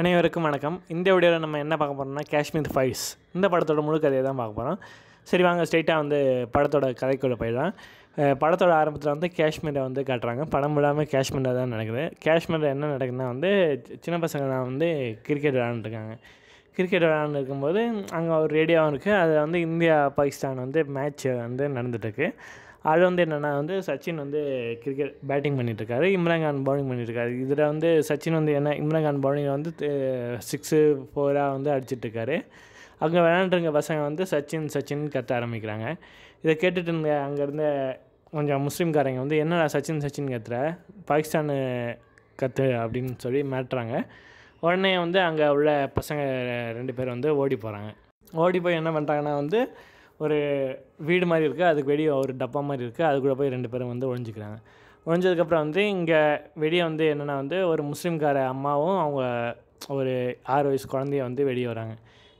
அனைவருக்கும் வணக்கம் இந்த வீடியோவில் நம்ம என்ன பார்க்க போகிறோம்னா காஷ்மீர் ஃபைல்ஸ் இந்த படத்தோட முழு கதையை தான் பார்க்க போகிறோம் சரி வாங்க ஸ்ட்ரெயிட்டாக வந்து படத்தோட கதைக்குள்ளே போயிடலாம் படத்தோட ஆரம்பத்தில் வந்து காஷ்மீரை வந்து காட்டுறாங்க படம் விடாமல் காஷ்மீரில் தான் நடக்குது காஷ்மீரில் என்ன நடக்குதுன்னா வந்து சின்ன பசங்க வந்து கிரிக்கெட் விளாண்டுருக்காங்க கிரிக்கெட் விளாண்டுருக்கும்போது இருக்கும்போது அங்கே ஒரு ரேடியோவும் இருக்குது அதில் வந்து இந்தியா பாகிஸ்தான் வந்து மேட்ச் வந்து நடந்துகிட்ருக்கு அது வந்து என்னென்னா வந்து சச்சின் வந்து கிரிக்கெட் பேட்டிங் பண்ணிகிட்ருக்காரு இம்ரான் கான் பவுலிங் பண்ணிட்டுருக்காரு இதில் வந்து சச்சின் வந்து என்ன இம்ரான் கான் பவுலிங் வந்து சிக்ஸு ஃபோராக வந்து அடிச்சிட்ருக்காரு அங்கே விளையாண்டுருங்க பசங்க வந்து சச்சின் சச்சின் கத்த ஆரம்பிக்கிறாங்க இதை கேட்டுட்டு இருந்த அங்கேருந்து கொஞ்சம் முஸ்லீம்காரங்க வந்து என்னடா சச்சின் சச்சின் கத்துற பாகிஸ்தானு கத்து அப்படின்னு சொல்லி மாட்டுறாங்க உடனே வந்து அங்கே உள்ள பசங்க ரெண்டு பேர் வந்து ஓடி போகிறாங்க ஓடி போய் என்ன பண்ணுறாங்கன்னா வந்து ஒரு வீடு மாதிரி இருக்குது அதுக்கு வெளியே ஒரு டப்பா மாதிரி இருக்குது கூட போய் ரெண்டு பேரும் வந்து ஒழிஞ்சிக்கிறாங்க ஒழிஞ்சதுக்கப்புறம் வந்து இங்கே வெளியே வந்து என்னென்னா வந்து ஒரு முஸ்லீம்கார அம்மாவும் அவங்க ஒரு ஆறு வயசு குழந்தைய வந்து வெளியே வராங்க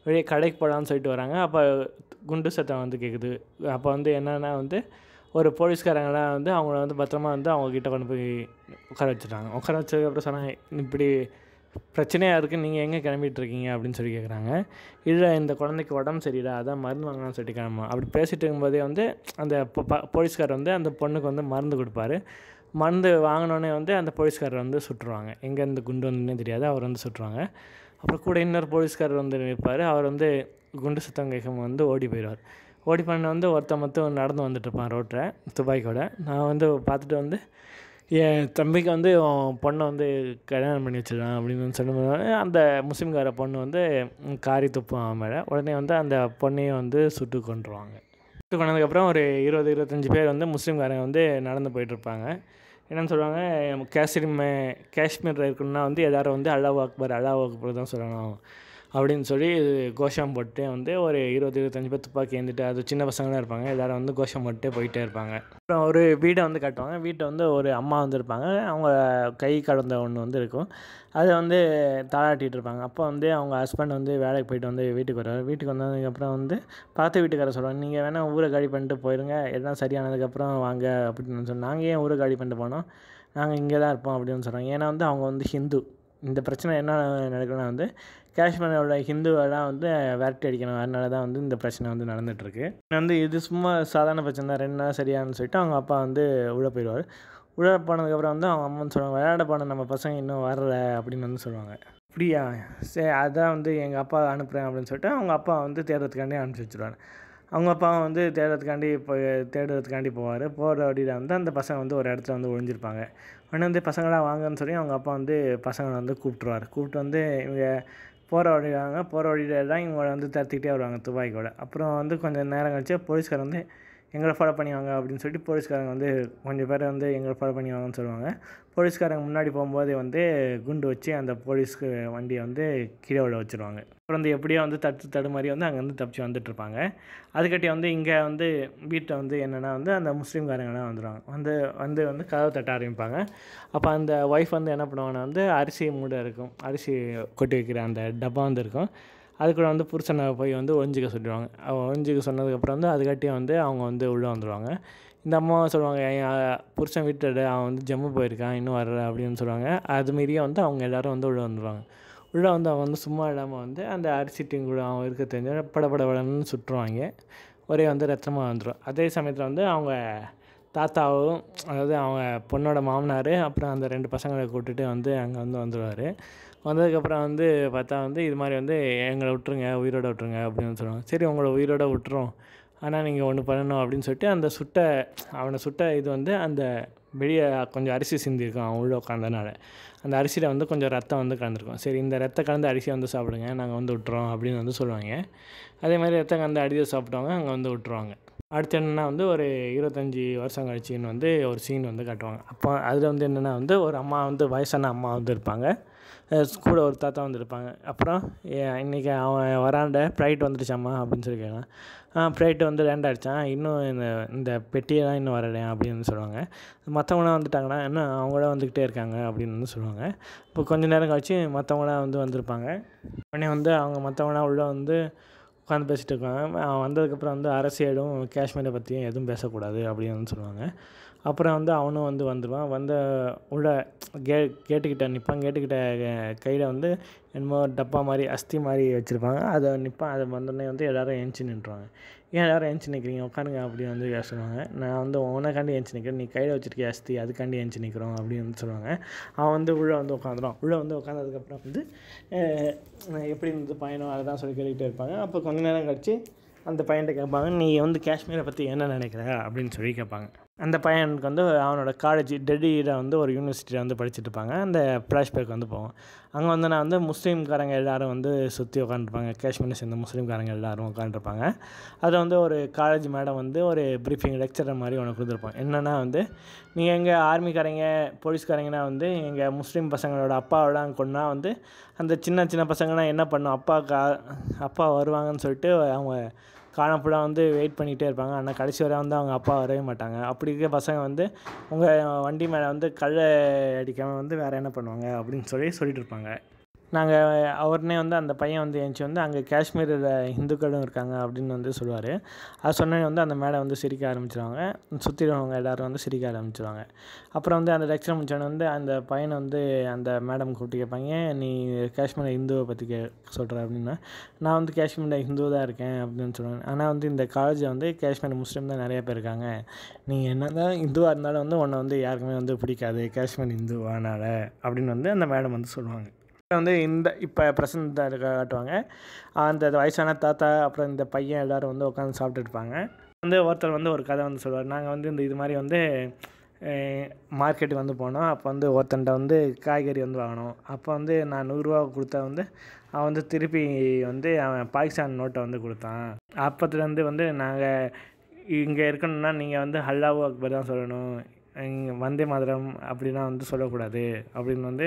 வெளியே கடைக்கு போகலான்னு சொல்லிட்டு வராங்க அப்போ குண்டு சத்தம் வந்து கேட்குது அப்போ வந்து என்னென்னா வந்து ஒரு போலீஸ்காரங்களாம் வந்து அவங்கள வந்து பத்திரமா வந்து அவங்கக்கிட்ட கொண்டு போய் உட்கார வச்சுட்டாங்க உட்கார வச்சதுக்கப்புறம் சொன்னாங்க இப்படி பிரச்சனையாக இருக்குது நீங்கள் எங்கே கிளம்பிட்டுருக்கீங்க அப்படின்னு சொல்லி கேட்குறாங்க இல்லை இந்த குழந்தைக்கு உடம்பு சரியில்லை அதான் மருந்து வாங்கலாம்னு சொல்லி கிளம்பும் அப்படி பேசிகிட்டு இருக்கும்போதே வந்து அந்த போலீஸ்கார் வந்து அந்த பொண்ணுக்கு வந்து மருந்து கொடுப்பாரு மருந்து வாங்கினோடனே வந்து அந்த போலீஸ்காரர் வந்து சுட்டுருவாங்க எங்கே இந்த குண்டு வந்துன்னே தெரியாது அவர் வந்து சுட்டுருவாங்க அப்புறம் கூட இன்னொரு போலீஸ்காரர் வந்து நிற்பார் அவர் வந்து குண்டு சுத்தம் கேட்கும் வந்து ஓடி போயிடுவார் ஓடி பண்ண வந்து ஒருத்தன் மொத்தம் நடந்து இருப்பான் ரோட்டில் துபாய்க்கோட நான் வந்து பார்த்துட்டு வந்து என் தம்பிக்கு வந்து பொண்ணை வந்து கல்யாணம் பண்ணி வச்சிடலாம் அப்படின்னு சொன்னோடனே அந்த முஸ்லீம்கார பொண்ணு வந்து காரி துப்பம் அவன் மேலே உடனே வந்து அந்த பொண்ணையும் வந்து சுட்டு கொண்டுருவாங்க சுட்டு கொண்டதுக்கப்புறம் ஒரு இருபது இருபத்தஞ்சி பேர் வந்து முஸ்லீம்காரங்க வந்து நடந்து போயிட்டுருப்பாங்க என்னென்னு சொல்லுவாங்க காஷ்மீர் காஷ்மீரில் இருக்கணும்னா வந்து எல்லோரும் வந்து அல்லாஹ் அக்பர் அல்லாஹ் அக்பர் தான் சொல்லணும் அப்படின்னு சொல்லி கோஷம் போட்டு வந்து ஒரு இருபது இருபத்தஞ்சி பேர் துப்பாக்கி ஏந்திட்டு அது சின்ன பசங்களாக இருப்பாங்க எல்லாரும் வந்து கோஷம் போட்டு போயிட்டே இருப்பாங்க அப்புறம் ஒரு வீடை வந்து கட்டுவாங்க வீட்டை வந்து ஒரு அம்மா வந்து இருப்பாங்க அவங்க கை கடந்த ஒன்று வந்து இருக்கும் அதை வந்து தாளாட்டிகிட்டு இருப்பாங்க அப்போ வந்து அவங்க ஹஸ்பண்ட் வந்து வேலைக்கு போயிட்டு வந்து வீட்டுக்கு வருவார் வீட்டுக்கு வந்ததுக்கப்புறம் வந்து பார்த்து வீட்டுக்காரர் சொல்லுவாங்க நீங்கள் வேணால் ஊரை காலி பண்ணிட்டு போயிருங்க எல்லாம் சரியானதுக்கப்புறம் வாங்க அப்படின்னு சொன்னாங்க ஏன் ஊரை காலி பண்ணிட்டு போனோம் நாங்கள் இங்கே தான் இருப்போம் அப்படின்னு சொல்கிறாங்க ஏன்னா வந்து அவங்க வந்து ஹிந்து இந்த பிரச்சனை என்ன நடக்குதுன்னா வந்து காஷ்மீரோட ஹிந்துவெல்லாம் வந்து விரட்டி அடிக்கணும் அதனால தான் வந்து இந்த பிரச்சனை வந்து நடந்துகிட்ருக்கு வந்து இது சும்மா சாதாரண பிரச்சனை தான் ரெண்டு நாள் சரியானு சொல்லிட்டு அவங்க அப்பா வந்து உள்ளே போயிடுவார் உள்ளே போனதுக்கப்புறம் வந்து அவங்க அம்மான்னு சொல்லுவாங்க விளையாட போன நம்ம பசங்க இன்னும் வரல அப்படின்னு வந்து சொல்லுவாங்க அப்படியா சரி அதான் வந்து எங்கள் அப்பா அனுப்புகிறேன் அப்படின்னு சொல்லிட்டு அவங்க அப்பா வந்து தேடுறதுக்காண்டே அனுப்பிச்சி வச்சுருவாங்க அவங்க அப்பாவை வந்து தேடுறதுக்காண்டி இப்போ தேடுறதுக்காண்டி போவார் போகிற வழியில் வந்து அந்த பசங்க வந்து ஒரு இடத்துல வந்து ஒழிஞ்சிருப்பாங்க உடனே வந்து பசங்களாக வாங்கன்னு சொல்லி அவங்க அப்பா வந்து பசங்களை வந்து கூப்பிட்டுருவார் கூப்பிட்டு வந்து இவங்க போகிற வழியாங்க போகிற வழியில் தான் இவங்களை வந்து தத்திக்கிட்டே வருவாங்க துப்பாக்கியோட அப்புறம் வந்து கொஞ்சம் நேரம் கழிச்சு போலீஸ்கார் வந்து எங்களை ஃபாலோ பண்ணி வாங்க அப்படின்னு சொல்லிட்டு போலீஸ்காரங்க வந்து கொஞ்சம் பேர் வந்து எங்களை ஃபாலோ பண்ணி வாங்கன்னு சொல்லுவாங்க போலீஸ்காரங்க முன்னாடி போகும்போதே வந்து குண்டு வச்சு அந்த போலீஸ்க்கு வண்டியை வந்து கீழே விட வச்சுருவாங்க அப்புறம் வந்து எப்படியோ வந்து தடு தடுமாறி வந்து அங்கேருந்து தப்பிச்சு வந்துட்டுருப்பாங்க அதுக்கிட்டே வந்து இங்கே வந்து வீட்டை வந்து என்னென்னா வந்து அந்த முஸ்லீம்காரங்களாம் வந்துடுவாங்க வந்து வந்து வந்து கதவை தட்ட ஆரம்பிப்பாங்க அப்போ அந்த ஒய்ஃப் வந்து என்ன பண்ணுவாங்கன்னா வந்து அரிசி மூடை இருக்கும் அரிசி கொட்டி வைக்கிற அந்த டப்பா வந்து இருக்கும் அதுக்குள்ளே வந்து புருஷனை போய் வந்து ஒழிஞ்சிக்க சொல்லிடுவாங்க அவன் ஒழிஞ்சிக்க சொன்னதுக்கப்புறம் வந்து அதுக்காட்டியும் வந்து அவங்க வந்து உள்ளே வந்துடுவாங்க இந்த அம்மா சொல்லுவாங்க என் புருஷன் விட்டுடு அவன் வந்து ஜம்மு போயிருக்கான் இன்னும் வர்ற அப்படின்னு சொல்லுவாங்க அதுமாரியே வந்து அவங்க எல்லோரும் வந்து உள்ளே வந்துடுவாங்க உள்ளே வந்து அவங்க வந்து சும்மா இல்லாமல் வந்து அந்த அரிசி டீம் கூட அவங்க இருக்க தெரிஞ்ச பட வடன்னு சுட்டுருவாங்க ஒரே வந்து ரத்தமாக வந்துடும் அதே சமயத்தில் வந்து அவங்க தாத்தாவும் அதாவது அவங்க பொண்ணோட மாமனார் அப்புறம் அந்த ரெண்டு பசங்களை கூப்பிட்டுட்டு வந்து அங்கே வந்து வந்துடுவார் வந்ததுக்கப்புறம் வந்து பார்த்தா வந்து இது மாதிரி வந்து எங்களை விட்ருங்க உயிரோட விட்ருங்க அப்படின்னு சொல்லுவாங்க சரி உங்களை உயிரோட விட்டுரும் ஆனால் நீங்கள் ஒன்று பண்ணணும் அப்படின்னு சொல்லிட்டு அந்த சுட்ட அவனை சுட்ட இது வந்து அந்த வெளியே கொஞ்சம் அரிசி சிந்திருக்கும் அவன் உள்ளே உட்காந்தனால அந்த அரிசியில் வந்து கொஞ்சம் ரத்தம் வந்து கலந்துருக்கும் சரி இந்த ரத்த கலந்து அரிசியை வந்து சாப்பிடுங்க நாங்கள் வந்து விட்டுறோம் அப்படின்னு வந்து சொல்லுவாங்க அதே மாதிரி ரத்தம் கலந்து அரிசியை சாப்பிட்டவங்க அங்கே வந்து விட்டுருவாங்க அடுத்து என்னென்னா வந்து ஒரு இருபத்தஞ்சி வருஷம் கழிச்சின்னு வந்து ஒரு சீன் வந்து காட்டுவாங்க அப்போ அதில் வந்து என்னென்னா வந்து ஒரு அம்மா வந்து வயசான அம்மா வந்து இருப்பாங்க கூட ஒரு தாத்தா வந்திருப்பாங்க அப்புறம் இன்றைக்கி அவன் வராண்ட ப்ரைட் வந்துடுச்சாம்மா அப்படின்னு சொல்லி கேட்கலாம் ஆ ப்ரைட்டு வந்து லேண்ட் ஆகிடுச்சான் இன்னும் இந்த இந்த பெட்டியெல்லாம் இன்னும் வரலையா அப்படின்னு சொல்லுவாங்க மற்றவங்களாம் வந்துட்டாங்கன்னா இன்னும் அவங்கள வந்துக்கிட்டே இருக்காங்க அப்படின்னு வந்து சொல்லுவாங்க இப்போ கொஞ்ச நேரம் கழித்து மற்றவங்களாம் வந்து வந்திருப்பாங்க உடனே வந்து அவங்க மற்றவங்களாம் உள்ளே வந்து உட்காந்து பேசிகிட்டு இருக்காங்க அவன் வந்ததுக்கப்புறம் வந்து அரசியலும் காஷ்மீரை பற்றியும் எதுவும் பேசக்கூடாது அப்படின்னு வந்து சொல்லுவாங்க அப்புறம் வந்து அவனும் வந்து வந்துடுவான் வந்து உள்ள கே கேட்டுக்கிட்ட நிற்பான் கேட்டுக்கிட்ட கையில் வந்து என்னமோ டப்பா மாதிரி அஸ்தி மாதிரி வச்சுருப்பாங்க அதை நிற்பான் அதை வந்தோடனே வந்து எல்லோரும் எழுந்து நின்றுவாங்க ஏன் எல்லோரும் எழுந்து நிற்கிறீங்க உட்காருங்க அப்படின்னு வந்து சொல்லுவாங்க நான் வந்து உனக்காண்டி எழுந்து நிற்கிறேன் நீ கையில் வச்சுருக்கிய அஸ்தி அதுக்காண்டி எழுந்து நிற்கிறோம் அப்படின்னு வந்து சொல்லுவாங்க அவன் வந்து உள்ளே வந்து உட்காந்துடும் உள்ளே வந்து உட்காந்ததுக்கப்புறம் வந்து எப்படி இருந்தது பயணம் அதை தான் சொல்லி கேட்டுக்கிட்டே இருப்பாங்க அப்போ கொஞ்ச நேரம் கழித்து அந்த பையன்கிட்ட கேட்பாங்க நீ வந்து காஷ்மீரை பற்றி என்ன நினைக்கிற அப்படின்னு சொல்லி கேட்பாங்க அந்த பையனுக்கு வந்து அவனோட காலேஜ் டெல்லியில் வந்து ஒரு யூனிவர்சிட்டியில் வந்து படிச்சுட்ருப்பாங்க அந்த ஃப்ளாஷ்பேக் வந்து போவோம் அங்கே வந்து நான் வந்து முஸ்லீம்காரங்க எல்லோரும் வந்து சுற்றி உட்காந்துருப்பாங்க காஷ்மீரை சேர்ந்த முஸ்லீம்காரங்க எல்லோரும் உட்காந்துருப்பாங்க அதில் வந்து ஒரு காலேஜ் மேடம் வந்து ஒரு ப்ரீஃபிங் லெக்சரர் மாதிரி உனக்கு கொடுத்துருப்போம் என்னென்னா வந்து நீங்கள் எங்கள் ஆர்மிக்காரங்க போலீஸ்காரங்கன்னா வந்து எங்கள் முஸ்லீம் பசங்களோட அப்பாவெல்லாம் கொண்டா வந்து அந்த சின்ன சின்ன பசங்கன்னா என்ன பண்ணும் அப்பா கா அப்பா வருவாங்கன்னு சொல்லிட்டு அவங்க காலம் ஃபுல்லாக வந்து வெயிட் பண்ணிகிட்டே இருப்பாங்க ஆனால் கடைசி வரை வந்து அவங்க அப்பா வரவே மாட்டாங்க அப்படி இருக்க பசங்க வந்து உங்கள் வண்டி மேலே வந்து கல் அடிக்காமல் வந்து வேறு என்ன பண்ணுவாங்க அப்படின்னு சொல்லி சொல்லிட்டு இருப்பாங்க நாங்கள் அவர்னே வந்து அந்த பையன் வந்து ஏஞ்சி வந்து அங்கே காஷ்மீரில் இந்துக்களும் இருக்காங்க அப்படின்னு வந்து சொல்லுவார் அது சொன்னோடனே வந்து அந்த மேடை வந்து சிரிக்க ஆரம்பிச்சிருவாங்க சுற்றிடுவாங்க எல்லோரும் வந்து சிரிக்க ஆரம்பிச்சிருவாங்க அப்புறம் வந்து அந்த லெக்சர் முடிச்சோடனே வந்து அந்த பையனை வந்து அந்த மேடம் கூப்பிட்டு கேட்பாங்க நீ காஷ்மீரில் இந்துவை பற்றி கே சொல்கிற அப்படின்னா நான் வந்து காஷ்மீரில் இந்து தான் இருக்கேன் அப்படின்னு சொல்லுவேன் ஆனால் வந்து இந்த காலேஜில் வந்து காஷ்மீர் முஸ்லீம் தான் நிறைய பேர் இருக்காங்க நீங்கள் என்ன தான் இந்துவாக இருந்தாலும் வந்து உன்னை வந்து யாருக்குமே வந்து பிடிக்காது காஷ்மீர் இந்துவானால அப்படின்னு வந்து அந்த மேடம் வந்து சொல்லுவாங்க வந்து இந்த இப்போ பிரசன்ட் தான் காட்டுவாங்க அந்த வயசான தாத்தா அப்புறம் இந்த பையன் எல்லோரும் வந்து உட்காந்து சாப்பிட்டுருப்பாங்க வந்து ஒருத்தர் வந்து ஒரு கதை வந்து சொல்லுவார் நாங்கள் வந்து இந்த இது மாதிரி வந்து மார்க்கெட் வந்து போனோம் அப்போ வந்து ஒருத்தன்ட்ட வந்து காய்கறி வந்து வாங்கினோம் அப்போ வந்து நான் நூறுரூவா கொடுத்தா வந்து அவன் வந்து திருப்பி வந்து அவன் பாகிஸ்தான் நோட்டை வந்து கொடுத்தான் அப்போத்துலேருந்து வந்து நாங்கள் இங்கே இருக்கணும்னா நீங்கள் வந்து ஹல்லாவோ அக்பர் தான் சொல்லணும் வந்தே மாதிரம் அப்படிலாம் வந்து சொல்லக்கூடாது அப்படின்னு வந்து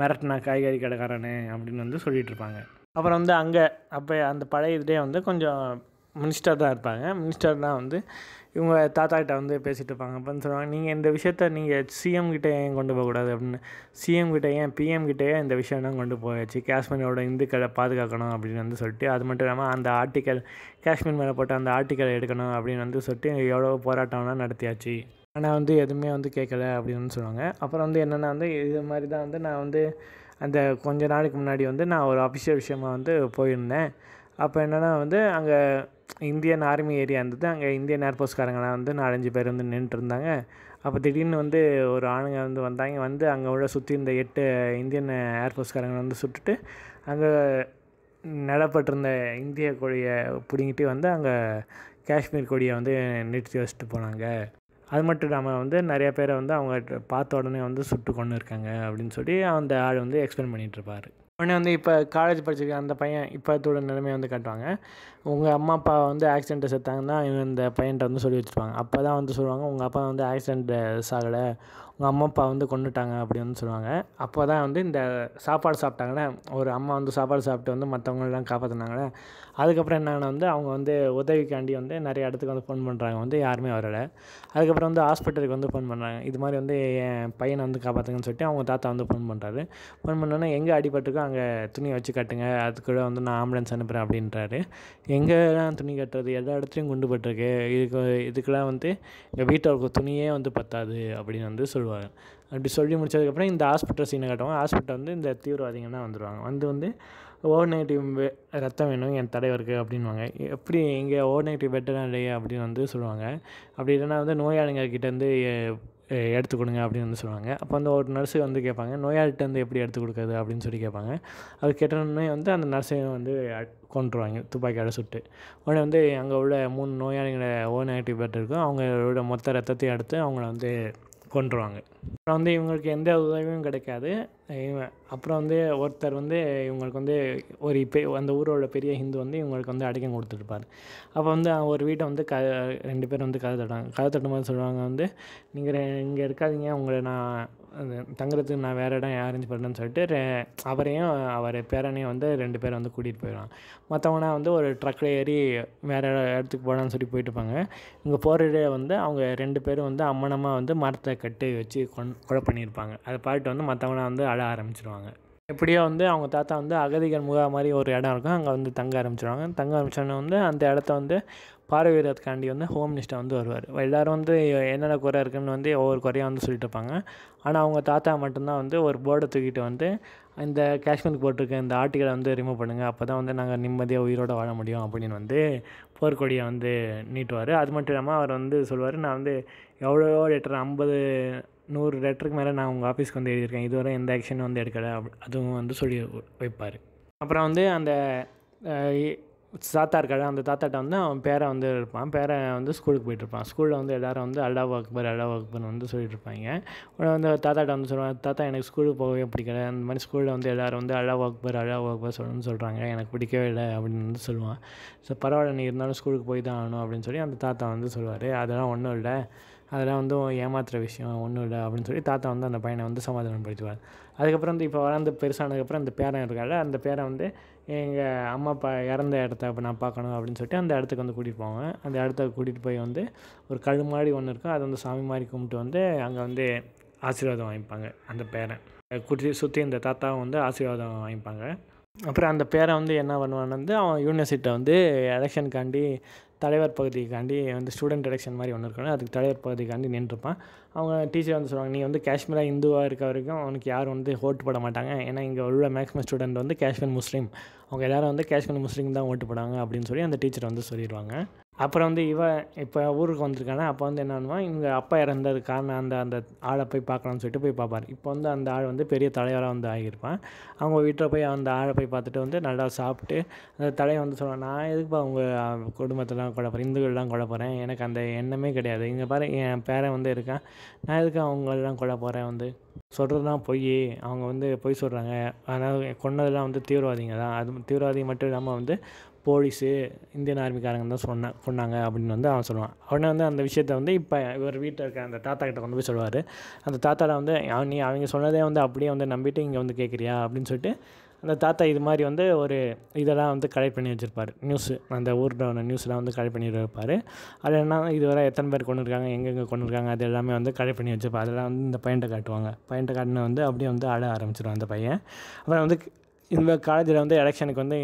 மிரட்டினா காய்கறி கடைக்காரனு அப்படின்னு வந்து சொல்லிகிட்ருப்பாங்க அப்புறம் வந்து அங்கே அப்போ அந்த பழைய இதுலேயே வந்து கொஞ்சம் மினிஸ்டர் தான் இருப்பாங்க மினிஸ்டர் தான் வந்து இவங்க தாத்தா கிட்ட வந்து பேசிகிட்டு இருப்பாங்க அப்படின்னு சொல்லுவாங்க நீங்கள் இந்த விஷயத்த நீங்கள் சிஎம் கிட்டே ஏன் கொண்டு போகக்கூடாது அப்படின்னு சிஎம் கிட்டே ஏன் பிஎம் கிட்டே இந்த விஷயம்லாம் கொண்டு போயாச்சு காஷ்மீரோட இந்துக்களை பாதுகாக்கணும் அப்படின்னு வந்து சொல்லிட்டு அது மட்டும் இல்லாமல் அந்த ஆர்டிக்கல் காஷ்மீர் மேலே போட்டு அந்த ஆர்டிக்கல் எடுக்கணும் அப்படின்னு வந்து சொல்லிட்டு எவ்வளோ போராட்டம்லாம் நடத்தியாச்சு ஆனால் வந்து எதுவுமே வந்து கேட்கல அப்படின்னு சொல்லுவாங்க அப்புறம் வந்து என்னென்னா வந்து இது மாதிரி தான் வந்து நான் வந்து அந்த கொஞ்ச நாளைக்கு முன்னாடி வந்து நான் ஒரு அஃபிஷியல் விஷயமாக வந்து போயிருந்தேன் அப்போ என்னென்னா வந்து அங்கே இந்தியன் ஆர்மி ஏரியா இருந்தது அங்கே இந்தியன் ஏர்ஃபோர்ஸ்காரங்களாம் வந்து நாலஞ்சு பேர் வந்து நின்றுட்டு இருந்தாங்க அப்போ திடீர்னு வந்து ஒரு ஆணுங்க வந்து வந்தாங்க வந்து அங்கே உள்ள சுற்றி இருந்த எட்டு இந்தியன் ஏர்ஃபோர்ஸ்காரங்களை வந்து சுட்டுட்டு அங்கே நடப்பட்டிருந்த இந்திய கொடியை பிடுங்கிட்டு வந்து அங்கே காஷ்மீர் கொடியை வந்து நிறுத்தி வச்சுட்டு போனாங்க அது மட்டும் இல்லாமல் வந்து நிறையா பேரை வந்து அவங்க பார்த்த உடனே வந்து சுட்டு கொண்டு இருக்காங்க அப்படின்னு சொல்லி அந்த ஆள் வந்து எக்ஸ்பிளைன் பண்ணிகிட்ருப்பார் உடனே வந்து இப்போ காலேஜ் படிச்சிருக்க அந்த பையன் இப்போத்தோட நிலைமையை வந்து காட்டுவாங்க உங்கள் அம்மா அப்பா வந்து ஆக்சிடெண்ட்டை செத்தாங்கன்னா இவன் இந்த பையன்கிட்ட வந்து சொல்லி வச்சுருப்பாங்க அப்போ தான் வந்து சொல்லுவாங்க உங்கள் அப்பா வந்து ஆக்சிடெண்ட்டு சாகலை உங்கள் அம்மா அப்பா வந்து கொண்டுட்டாங்க அப்படின்னு சொல்லுவாங்க அப்போ தான் வந்து இந்த சாப்பாடு சாப்பிட்டாங்களே ஒரு அம்மா வந்து சாப்பாடு சாப்பிட்டு வந்து மற்றவங்களெலாம் காப்பாற்றினாங்களே அதுக்கப்புறம் என்னென்னா வந்து அவங்க வந்து உதவிக்காண்டி வந்து நிறைய இடத்துக்கு வந்து ஃபோன் பண்ணுறாங்க வந்து யாருமே வரலை அதுக்கப்புறம் வந்து ஹாஸ்பிட்டலுக்கு வந்து ஃபோன் பண்ணுறாங்க இது மாதிரி வந்து என் பையனை வந்து காப்பாற்றுங்கன்னு சொல்லிட்டு அவங்க தாத்தா வந்து ஃபோன் பண்ணுறாரு ஃபோன் பண்ணோன்னா எங்கே அடிபட்டுக்கும் அங்கே துணியை வச்சு கட்டுங்க அதுக்குள்ளே வந்து நான் ஆம்புலன்ஸ் அனுப்புகிறேன் அப்படின்றாரு எங்கெல்லாம் துணி கட்டுறது எல்லா இடத்துலையும் குண்டு இதுக்கு இதுக்கெல்லாம் வந்து எங்கள் வீட்டில் இருக்க துணியே வந்து பத்தாது அப்படின்னு வந்து சொல்லுவாங்க வந்துடுவாங்க அப்படி சொல்லி முடிச்சதுக்கப்புறம் இந்த ஹாஸ்பிட்டல் சீனை காட்டுவாங்க ஹாஸ்பிட்டல் வந்து இந்த தீவிரவாதிங்கன்னா வந்துடுவாங்க வந்து வந்து ஓ நெகட்டிவ் ரத்தம் வேணும் என் தலைவருக்கு அப்படின்வாங்க எப்படி இங்கே ஓ நெகட்டிவ் பெட்டராக இல்லையே அப்படின்னு வந்து சொல்லுவாங்க அப்படி இல்லைன்னா வந்து நோயாளிங்க கிட்டேருந்து எடுத்து கொடுங்க அப்படின்னு வந்து சொல்லுவாங்க அப்போ வந்து ஒரு நர்ஸு வந்து கேட்பாங்க நோயாளிகிட்ட வந்து எப்படி எடுத்து கொடுக்குறது அப்படின்னு சொல்லி கேட்பாங்க அது கேட்டோடனே வந்து அந்த நர்ஸையும் வந்து கொண்டுருவாங்க துப்பாக்கியோட சுட்டு உடனே வந்து அங்கே உள்ள மூணு நோயாளிகளை ஓ நெகட்டிவ் பெட் இருக்கும் அவங்களோட மொத்த ரத்தத்தையும் எடுத்து அவங்கள வந்து கொண்டுருவாங்க அப்புறம் வந்து இவங்களுக்கு எந்த உதவியும் கிடைக்காது இவன் அப்புறம் வந்து ஒருத்தர் வந்து இவங்களுக்கு வந்து ஒரு பெ அந்த ஊரோட பெரிய ஹிந்து வந்து இவங்களுக்கு வந்து அடிக்கம் கொடுத்துருப்பார் அப்போ வந்து ஒரு வீட்டை வந்து க ரெண்டு பேரும் வந்து கதை தட்டுவாங்க கதை தட்டும் போது சொல்லுவாங்க வந்து நீங்கள் இங்கே இருக்காதீங்க உங்களை நான் தங்குறதுக்கு நான் வேறு இடம் அரேஞ்ச் பண்ணுறேன்னு சொல்லிட்டு அவரையும் அவர் பேரனையும் வந்து ரெண்டு பேரும் வந்து கூட்டிகிட்டு போயிடுவாங்க மற்றவங்கனா வந்து ஒரு ட்ரக்கில் ஏறி வேறு இடத்துக்கு போகலான்னு சொல்லி போயிட்டுப்பாங்க இங்கே போகிறதே வந்து அவங்க ரெண்டு பேரும் வந்து அம்மனமாக வந்து மரத்தை கட்டி வச்சு கொண் கொலை பண்ணியிருப்பாங்க அதை பாட்டு வந்து மற்றவங்கனா வந்து வாழ ஆரம்பிச்சிருவாங்க எப்படியோ வந்து அவங்க தாத்தா வந்து அகதிகள் முகாம் மாதிரி ஒரு இடம் இருக்கும் அங்கே வந்து தங்க ஆரம்பிச்சிருவாங்க தங்க ஆரம்பித்தோன்னே வந்து அந்த இடத்த வந்து பார்வையிடறதுக்காண்டி வந்து ஹோம் மினிஸ்டர் வந்து வருவார் எல்லோரும் வந்து என்னென்ன குறை இருக்குன்னு வந்து ஒவ்வொரு குறையாக வந்து சொல்லிட்டு இருப்பாங்க ஆனால் அவங்க தாத்தா மட்டும்தான் வந்து ஒரு போர்டை தூக்கிட்டு வந்து இந்த காஷ்மீருக்கு போட்டிருக்க இந்த ஆர்டிக்கலை வந்து ரிமூவ் பண்ணுங்கள் அப்போ தான் வந்து நாங்கள் நிம்மதியாக உயிரோடு வாழ முடியும் அப்படின்னு வந்து போர்க்கொடியை வந்து நீட்டுவார் அது மட்டும் இல்லாமல் அவர் வந்து சொல்லுவார் நான் வந்து எவ்வளோ லிட்டர் ஐம்பது நூறு லெட்டருக்கு மேலே நான் உங்கள் ஆஃபீஸ்க்கு வந்து எழுதியிருக்கேன் இதுவரை எந்த ஆக்ஷனும் வந்து எடுக்கலை அப் அதுவும் வந்து சொல்லி வைப்பார் அப்புறம் வந்து அந்த தாத்தா இருக்காள் அந்த தாத்தாட்ட வந்து அவன் பேரை வந்து இருப்பான் பேரை வந்து ஸ்கூலுக்கு இருப்பான் ஸ்கூலில் வந்து எல்லாரும் வந்து அல்லாஹ் அக்பர் அல்லாஹ் அக்பர்னு வந்து சொல்லிட்டு இருப்பாங்க உடனே வந்து தாத்தாட்ட வந்து சொல்லுவாங்க தாத்தா எனக்கு ஸ்கூலுக்கு போகவே பிடிக்கல அந்த மாதிரி ஸ்கூலில் வந்து எல்லோரும் வந்து அல்லாஹ் அக்பர் அல்லாஹ் அக்பர் சொல்லணும்னு சொல்கிறாங்க எனக்கு பிடிக்கவே இல்லை அப்படின்னு வந்து சொல்லுவான் ஸோ பரவாயில்ல நீ இருந்தாலும் ஸ்கூலுக்கு போய் தான் ஆகணும் அப்படின்னு சொல்லி அந்த தாத்தா வந்து சொல்லுவார் அதெல்லாம் ஒன்றும் இல்லை அதெல்லாம் வந்து ஏமாத்துகிற விஷயம் ஒன்றும் இல்லை அப்படின்னு சொல்லி தாத்தா வந்து அந்த பையனை வந்து சமாதானப்படுத்துவார் அதுக்கப்புறம் வந்து இப்போ வளர்ந்து பெருசானதுக்கப்புறம் அந்த பேரன் இருக்கால அந்த பேரை வந்து எங்கள் அம்மா அப்பா இறந்த இடத்த அப்போ நான் பார்க்கணும் அப்படின்னு சொல்லிட்டு அந்த இடத்துக்கு வந்து கூட்டிகிட்டு போவேன் அந்த இடத்துக்கு கூட்டிகிட்டு போய் வந்து ஒரு கழு மாதிரி ஒன்று இருக்கும் அதை வந்து சாமி மாதிரி கும்பிட்டு வந்து அங்கே வந்து ஆசீர்வாதம் வாங்கிப்பாங்க அந்த பேரன் குட்டி சுற்றி இந்த தாத்தாவும் வந்து ஆசீர்வாதம் வாங்கிப்பாங்க அப்புறம் அந்த பேரை வந்து என்ன பண்ணுவான்னு வந்து அவன் யூனிவர்சிட்டியை வந்து எலெக்ஷனுக்காண்டி தலைவர் பகுதிக்காண்டி வந்து ஸ்டூடெண்ட் ரிடக்ஷன் மாதிரி ஒன்று இருக்கணும் அதுக்கு தலைவர் பகுதிக்காண்டி நின்றுருப்பான் அவங்க டீச்சர் வந்து சொல்லுவாங்க நீ வந்து காஷ்மீராக இந்துவாக இருக்க வரைக்கும் அவனுக்கு யாரும் வந்து ஓட்டு போட மாட்டாங்க ஏன்னா இங்கே உள்ள மேக்ஸிமம் ஸ்டூடெண்ட் வந்து காஷ்மீர் முஸ்லீம் அவங்க எல்லோரும் வந்து காஷ்மீர் முஸ்லீம் தான் ஓட்டு போடுவாங்க அப்படின்னு சொல்லி அந்த டீச்சர் வந்து சொல்லிடுவாங்க அப்புறம் வந்து இவன் இப்போ ஊருக்கு வந்திருக்கானே அப்போ வந்து பண்ணுவான் இவங்க அப்பா இறந்ததுக்கான காரணம் அந்த அந்த ஆளை போய் பார்க்கலாம்னு சொல்லிட்டு போய் பார்ப்பார் இப்போ வந்து அந்த ஆள் வந்து பெரிய தலைவராக வந்து ஆகியிருப்பான் அவங்க வீட்டில் போய் அந்த ஆளை போய் பார்த்துட்டு வந்து நல்லா சாப்பிட்டு அந்த தலையை வந்து சொல்லுவான் நான் எதுக்குப்பா உங்கள் குடும்பத்தெல்லாம் குழப்பறேன் இந்துக்கள்லாம் போகிறேன் எனக்கு அந்த எண்ணமே கிடையாது இங்கே பாரு என் பேரன் வந்து இருக்கான் நான் எதுக்கு அவங்களெல்லாம் கொலை போகிறேன் வந்து சொல்கிறதுலாம் பொய் அவங்க வந்து பொய் சொல்கிறாங்க அதனால் கொன்னதெல்லாம் வந்து தீவிரவாதிங்க தான் அது தீவிரவாதி மட்டும் இல்லாமல் வந்து போலீஸு இந்தியன் ஆர்மிக்காரங்க தான் சொன்னேன் சொன்னாங்க அப்படின்னு வந்து அவன் சொல்லுவான் உடனே வந்து அந்த விஷயத்த வந்து இப்போ இவர் வீட்டில் இருக்க அந்த தாத்தா கிட்ட கொண்டு போய் சொல்லுவார் அந்த தாத்தாவில் வந்து அவன் நீ அவங்க சொன்னதே வந்து அப்படியே வந்து நம்பிட்டு இங்கே வந்து கேட்குறியா அப்படின்னு சொல்லிட்டு அந்த தாத்தா இது மாதிரி வந்து ஒரு இதெல்லாம் வந்து கலெக்ட் பண்ணி வச்சுருப்பார் நியூஸு அந்த ஊரில் உள்ள நியூஸ்லாம் வந்து கலெக்ட் பண்ணி வைப்பார் அது என்ன இதுவரை எத்தனை பேர் கொண்டு இருக்காங்க எங்கெங்கே கொண்டு இருக்காங்க அது எல்லாமே வந்து கலெக்ட் பண்ணி வச்சுருப்பார் அதெல்லாம் வந்து இந்த பையன்ட்ட காட்டுவாங்க பையன்ட்ட காட்டின வந்து அப்படியே வந்து அழ ஆரம்பிச்சிடும் அந்த பையன் அப்புறம் வந்து இந்த காலேஜில் வந்து எலெக்ஷனுக்கு வந்து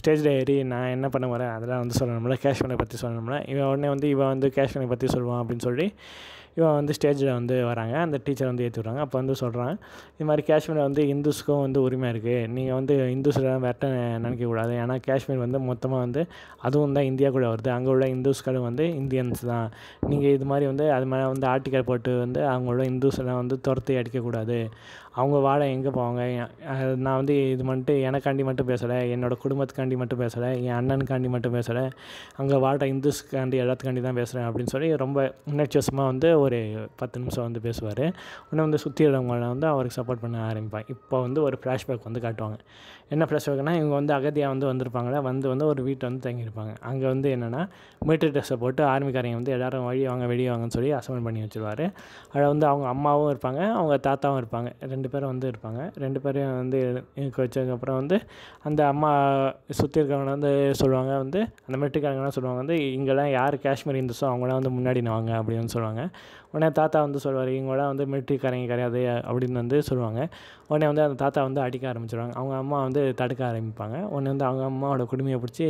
ஸ்டேஜில் ஏறி நான் என்ன பண்ண வரேன் அதெல்லாம் வந்து சொல்லணும்ல கேஷ் மனை பற்றி சொல்லணும்ல இவன் உடனே வந்து இவன் வந்து கேஷ் மனை பற்றி சொல்லுவான் அப்படின்னு சொல்லி இவன் வந்து ஸ்டேஜில் வந்து வராங்க அந்த டீச்சர் வந்து ஏற்றி விட்றாங்க அப்போ வந்து சொல்கிறான் இது மாதிரி காஷ்மீர் வந்து இந்துஸுக்கும் வந்து உரிமை இருக்குது நீங்கள் வந்து இந்துஸ்லாம் வெட்ட நினைக்கக்கூடாது ஏன்னா காஷ்மீர் வந்து மொத்தமாக வந்து அதுவும் தான் இந்தியா கூட வருது அங்கே உள்ள இந்துஸ்களும் வந்து இந்தியன்ஸ் தான் நீங்கள் இது மாதிரி வந்து அது மேலே வந்து ஆர்டிக்கல் போட்டு வந்து அவங்களோட இந்துஸ்லாம் வந்து துரத்தி அடிக்கக்கூடாது அவங்க வாழ எங்கே போவாங்க நான் வந்து இது மட்டும் எனக்காண்டி மட்டும் பேசலை என்னோடய குடும்பத்துக்காண்டி மட்டும் பேசலை என் அண்ணனுக்காண்டி மட்டும் பேசலை அங்கே வாழ்கிற இந்துஸ்க்காண்டி எல்லாத்துக்காண்டி தான் பேசுகிறேன் அப்படின்னு சொல்லி ரொம்ப முன்னேற்றமாக வந்து ஒரு பத்து நிமிஷம் வந்து பேசுவார் உடனே வந்து சுற்றி உள்ளவங்களை வந்து அவருக்கு சப்போர்ட் பண்ண ஆரம்பிப்பேன் இப்போ வந்து ஒரு ஃப்ளாஷ்பேக் வந்து காட்டுவாங்க என்ன ஃப்ளாஷ்பேக்னால் இவங்க வந்து அகதியாக வந்து வந்திருப்பாங்களே வந்து வந்து ஒரு வீட்டை வந்து தங்கியிருப்பாங்க அங்கே வந்து என்னென்னா மீட்டர் ட்ரெஸ்ஸை போட்டு ஆர்மிக்காரங்க வந்து எல்லோரும் வழி வாங்க வெளியே வாங்கன்னு சொல்லி அசமன் பண்ணி வச்சுருவார் அதில் வந்து அவங்க அம்மாவும் இருப்பாங்க அவங்க தாத்தாவும் இருப்பாங்க ரெண்டு ரெண்டு பேரும் வந்து இருப்பாங்க ரெண்டு பேரையும் வந்து எனக்கு வச்சதுக்கப்புறம் வந்து அந்த அம்மா சுற்றி இருக்கவங்க வந்து சொல்லுவாங்க வந்து அந்த மெட்டுக்காரங்கன்னா சொல்லுவாங்க வந்து இங்கெல்லாம் யார் காஷ்மீர் இந்துஸோ அவங்களாம் வந்து முன்னாடி வாங்க அப்படின்னு சொல்லுவாங்க உடனே தாத்தா வந்து சொல்லுவார் இவங்களோட வந்து மிலிட்ரிக்காரங்க கிடையாது அப்படின்னு வந்து சொல்லுவாங்க உடனே வந்து அந்த தாத்தா வந்து அடிக்க ஆரம்பிச்சிடுவாங்க அவங்க அம்மா வந்து தடுக்க ஆரம்பிப்பாங்க உடனே வந்து அவங்க அம்மாவோட குடுமையை பிடிச்சி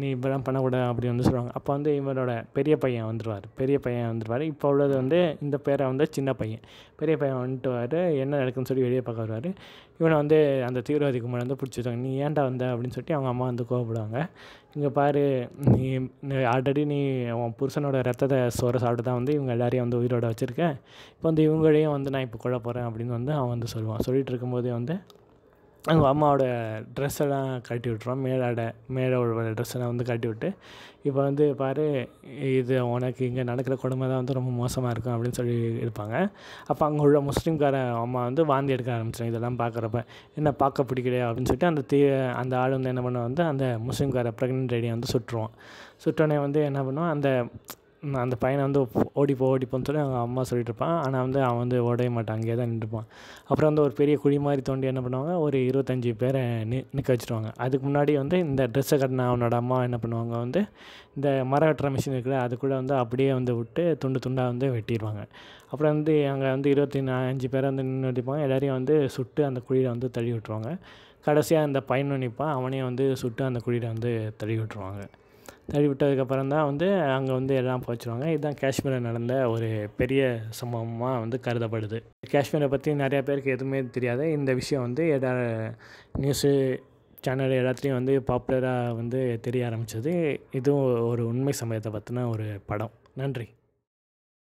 நீ இப்படிலாம் பண்ணக்கூடாது அப்படின்னு வந்து சொல்லுவாங்க அப்போ வந்து இவரோட பெரிய பையன் வந்துடுவார் பெரிய பையன் வந்துடுவார் இப்போ உள்ளது வந்து இந்த பேரை வந்து சின்ன பையன் பெரிய பையன் வந்துட்டுவார் என்ன நடக்குன்னு சொல்லி வெளியே பார்க்க வருவார் இவனை வந்து அந்த தீவிரவாதி கும்பல் வந்து பிடிச்சி நீ ஏன்டா வந்த அப்படின்னு சொல்லி அவங்க அம்மா வந்து கோவப்படுவாங்க இங்கே பாரு நீ ஆல்ரெடி நீ உன் புருஷனோட ரத்தத்தை சோற சாப்பிட்டு தான் வந்து இவங்க எல்லாரையும் வந்து வந்து உயிரோட வச்சுருக்கேன் இப்போ வந்து இவங்களையும் வந்து நான் இப்போ கொள்ள போகிறேன் அப்படின்னு வந்து அவன் வந்து சொல்லுவான் சொல்லிகிட்டு இருக்கும்போதே வந்து அவங்க அம்மாவோட ட்ரெஸ்ஸெல்லாம் கட்டி விட்ருவான் மேலாட மேலோட எல்லாம் வந்து கட்டி விட்டு இப்போ வந்து பாரு இது உனக்கு இங்கே நடக்கிற கொடுமை தான் வந்து ரொம்ப மோசமாக இருக்கும் அப்படின்னு சொல்லி இருப்பாங்க அப்போ அங்கே உள்ள முஸ்லீம்கார அம்மா வந்து வாந்தி எடுக்க ஆரம்பிச்சிடும் இதெல்லாம் பார்க்குறப்ப என்ன பார்க்க பிடிக்கலையா அப்படின்னு சொல்லிட்டு அந்த தீ அந்த ஆள் வந்து என்ன பண்ணுவான் வந்து அந்த முஸ்லீம்கார ப்ரெக்னென்ட் ரெடியை வந்து சுட்டுருவான் சுட்டோன்னே வந்து என்ன பண்ணுவான் அந்த அந்த பையனை வந்து ஓடிப்போ ஓடிப்போன்னு சொல்லி அவங்க அம்மா சொல்லிட்டு இருப்பான் ஆனால் வந்து அவன் வந்து ஓடவே மாட்டான் அங்கேயே தான் நின்றுப்பான் அப்புறம் வந்து ஒரு பெரிய குழி மாதிரி தோண்டி என்ன பண்ணுவாங்க ஒரு இருபத்தஞ்சி பேரை நி நிற்க வச்சுருவாங்க அதுக்கு முன்னாடி வந்து இந்த ட்ரெஸ்ஸை கட்டின அவனோட அம்மா என்ன பண்ணுவாங்க வந்து இந்த மரம் வெட்டுற மிஷின் இருக்குது அது கூட வந்து அப்படியே வந்து விட்டு துண்டு துண்டாக வந்து வெட்டிடுவாங்க அப்புறம் வந்து அங்கே வந்து இருபத்தி அஞ்சு பேரை வந்து நின்று வெட்டிப்பாங்க எல்லோரையும் வந்து சுட்டு அந்த குழியில் வந்து தள்ளி விட்டுருவாங்க கடைசியாக அந்த பையனும் நிற்பான் அவனையும் வந்து சுட்டு அந்த குழியில் வந்து தள்ளி விட்டுருவாங்க தழுவி விட்டதுக்கப்புறம் தான் வந்து அங்கே வந்து எல்லாம் போச்சுருவாங்க இதுதான் காஷ்மீரில் நடந்த ஒரு பெரிய சம்பவமாக வந்து கருதப்படுது காஷ்மீரை பற்றி நிறையா பேருக்கு எதுவுமே தெரியாது இந்த விஷயம் வந்து எடா நியூஸு சேனல் எல்லாத்துலேயும் வந்து பாப்புலராக வந்து தெரிய ஆரம்பித்தது இதுவும் ஒரு உண்மை சமயத்தை பற்றின ஒரு படம் நன்றி